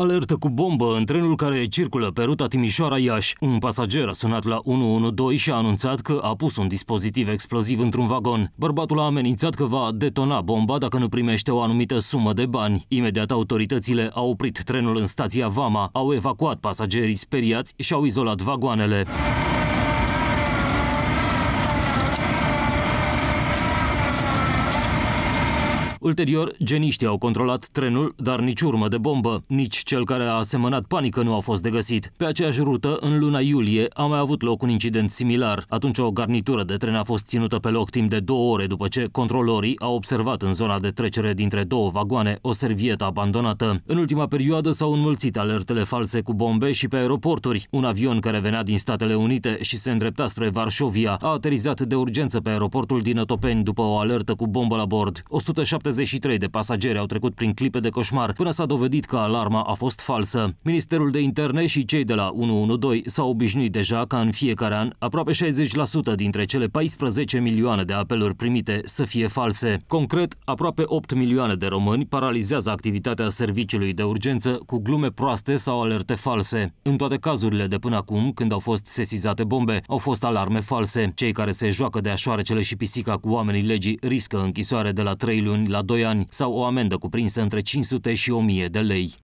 Alertă cu bombă în trenul care circulă pe ruta Timișoara-Iași. Un pasager a sunat la 112 și a anunțat că a pus un dispozitiv exploziv într-un vagon. Bărbatul a amenințat că va detona bomba dacă nu primește o anumită sumă de bani. Imediat autoritățile au oprit trenul în stația Vama, au evacuat pasagerii speriați și au izolat vagoanele. Ulterior, geniștii au controlat trenul, dar nici urmă de bombă, nici cel care a asemănat panică nu a fost de găsit. Pe aceeași rută, în luna iulie, a mai avut loc un incident similar. Atunci o garnitură de tren a fost ținută pe loc timp de două ore după ce controlorii au observat în zona de trecere dintre două vagoane o servietă abandonată. În ultima perioadă s-au înmulțit alertele false cu bombe și pe aeroporturi. Un avion care venea din Statele Unite și se îndrepta spre Varșovia a aterizat de urgență pe aeroportul din Otopeni după o alertă cu bombă la bord. 170 73 de pasageri au trecut prin clipe de coșmar până s-a dovedit că alarma a fost falsă. Ministerul de Interne și cei de la 112 s-au obișnuit deja ca în fiecare an aproape 60% dintre cele 14 milioane de apeluri primite să fie false. Concret, aproape 8 milioane de români paralizează activitatea serviciului de urgență cu glume proaste sau alerte false. În toate cazurile de până acum, când au fost sesizate bombe, au fost alarme false. Cei care se joacă de așoarecele și pisica cu oamenii legii riscă închisoare de la 3 luni la la 2 ani sau o amendă cuprinsă între 500 și 1000 de lei.